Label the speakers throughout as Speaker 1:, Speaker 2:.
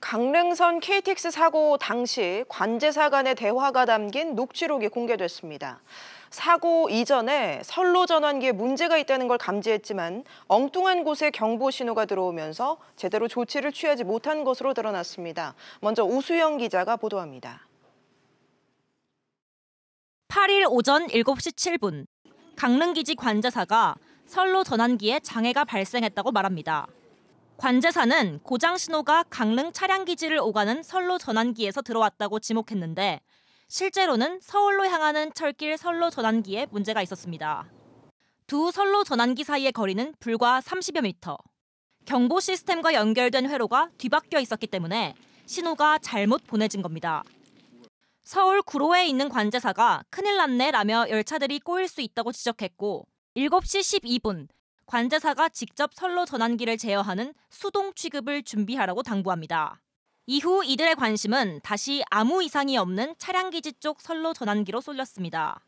Speaker 1: 강릉선 KTX 사고 당시 관제사 간의 대화가 담긴 녹취록이 공개됐습니다. 사고 이전에 선로 전환기에 문제가 있다는 걸 감지했지만 엉뚱한 곳에 경보 신호가 들어오면서 제대로 조치를 취하지 못한 것으로 드러났습니다. 먼저 우수영 기자가 보도합니다.
Speaker 2: 8일 오전 7시 7분 강릉기지 관제사가 선로 전환기에 장애가 발생했다고 말합니다. 관제사는 고장 신호가 강릉 차량 기지를 오가는 선로 전환기에서 들어왔다고 지목했는데 실제로는 서울로 향하는 철길 선로 전환기에 문제가 있었습니다. 두 선로 전환기 사이의 거리는 불과 30여 미터. 경보 시스템과 연결된 회로가 뒤바뀌어 있었기 때문에 신호가 잘못 보내진 겁니다. 서울 구로에 있는 관제사가 큰일 났네라며 열차들이 꼬일 수 있다고 지적했고 7시 12분 관제사가 직접 선로 전환기를 제어하는 수동 취급을 준비하라고 당부합니다. 이후 이들의 관심은 다시 아무 이상이 없는 차량기지 쪽 선로 전환기로 쏠렸습니다.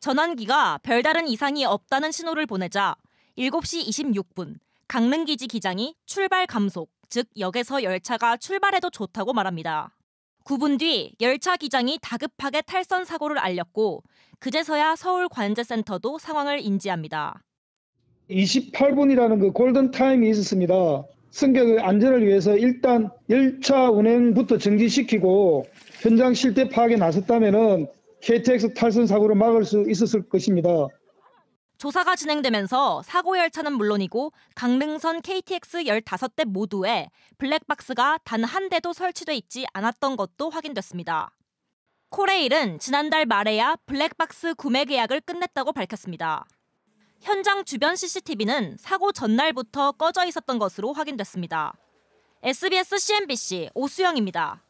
Speaker 2: 전환기가 별다른 이상이 없다는 신호를 보내자 7시 26분 강릉기지 기장이 출발 감속, 즉 역에서 열차가 출발해도 좋다고 말합니다. 9분 뒤 열차 기장이 다급하게 탈선 사고를 알렸고 그제서야 서울 관제센터도 상황을 인지합니다.
Speaker 3: 28분이라는 그 골든 타임이 있었습니다. 승객의 안전을 위해서 일단 1차 운행부터 정지시키고 현장 실태 파악에 나섰다면 KTX 탈선 사고를 막을 수 있었을 것입니다.
Speaker 2: 조사가 진행되면서 사고 열차는 물론이고 강릉선 KTX 15대 모두에 블랙박스가 단 한 대도 설치돼 있지 않았던 것도 확인됐습니다. 코레일은 지난달 말에야 블랙박스 구매 계약을 끝냈다고 밝혔습니다. 현장 주변 CCTV는 사고 전날부터 꺼져 있었던 것으로 확인됐습니다. SBS CNBC 오수영입니다.